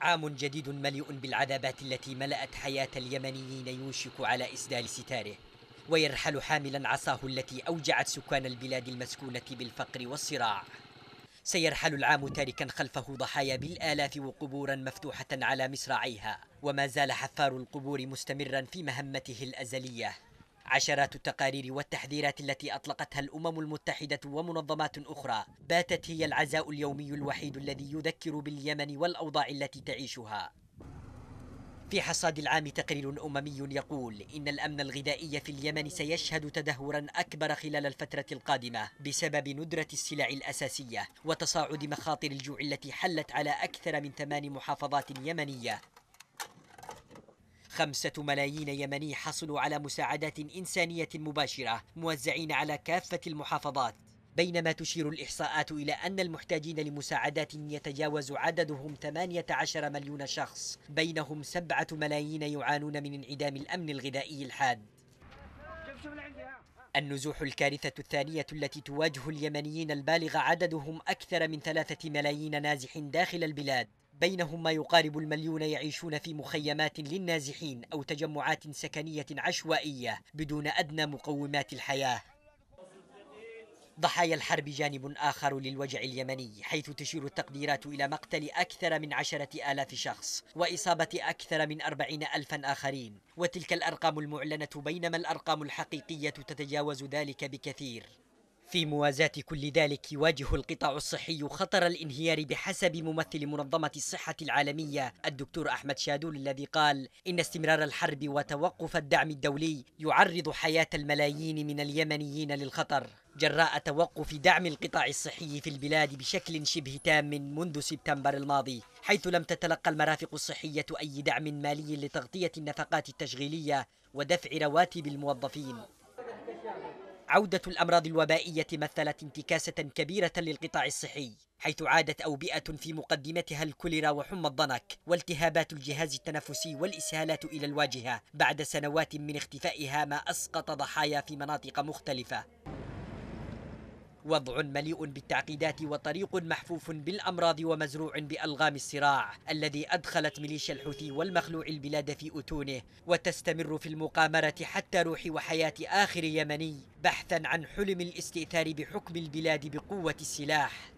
عام جديد مليء بالعذابات التي ملأت حياة اليمنيين يوشك على إسدال ستاره ويرحل حاملا عصاه التي أوجعت سكان البلاد المسكونة بالفقر والصراع سيرحل العام تاركا خلفه ضحايا بالآلاف وقبورا مفتوحة على مصراعيها وما زال حفار القبور مستمرا في مهمته الأزلية عشرات التقارير والتحذيرات التي اطلقتها الامم المتحده ومنظمات اخرى باتت هي العزاء اليومي الوحيد الذي يذكر باليمن والاوضاع التي تعيشها في حصاد العام تقرير أممي يقول إن الأمن الغذائي في اليمن سيشهد تدهورا أكبر خلال الفترة القادمة بسبب ندرة السلع الأساسية وتصاعد مخاطر الجوع التي حلت على أكثر من ثمان محافظات يمنية خمسة ملايين يمني حصلوا على مساعدات إنسانية مباشرة موزعين على كافة المحافظات بينما تشير الإحصاءات إلى أن المحتاجين لمساعدات يتجاوز عددهم 18 مليون شخص بينهم سبعة ملايين يعانون من انعدام الأمن الغذائي الحاد النزوح الكارثة الثانية التي تواجه اليمنيين البالغ عددهم أكثر من ثلاثة ملايين نازح داخل البلاد بينهم ما يقارب المليون يعيشون في مخيمات للنازحين أو تجمعات سكنية عشوائية بدون أدنى مقومات الحياة ضحايا الحرب جانب آخر للوجع اليمني حيث تشير التقديرات إلى مقتل أكثر من عشرة آلاف شخص وإصابة أكثر من أربعين ألفا آخرين وتلك الأرقام المعلنة بينما الأرقام الحقيقية تتجاوز ذلك بكثير في موازاة كل ذلك يواجه القطاع الصحي خطر الانهيار بحسب ممثل منظمة الصحة العالمية الدكتور أحمد شادول الذي قال إن استمرار الحرب وتوقف الدعم الدولي يعرض حياة الملايين من اليمنيين للخطر جراء توقف دعم القطاع الصحي في البلاد بشكل شبه تام منذ سبتمبر الماضي حيث لم تتلقى المرافق الصحية أي دعم مالي لتغطية النفقات التشغيلية ودفع رواتب الموظفين عودة الأمراض الوبائية مثلت انتكاسة كبيرة للقطاع الصحي حيث عادت أوبئة في مقدمتها الكوليرا وحمى الضنك والتهابات الجهاز التنفسي والإسهالات إلى الواجهة بعد سنوات من اختفائها ما أسقط ضحايا في مناطق مختلفة وضع مليء بالتعقيدات وطريق محفوف بالأمراض ومزروع بألغام الصراع الذي أدخلت ميليشيا الحوثي والمخلوع البلاد في أتونه وتستمر في المقامرة حتى روح وحياة آخر يمني بحثا عن حلم الاستئثار بحكم البلاد بقوة السلاح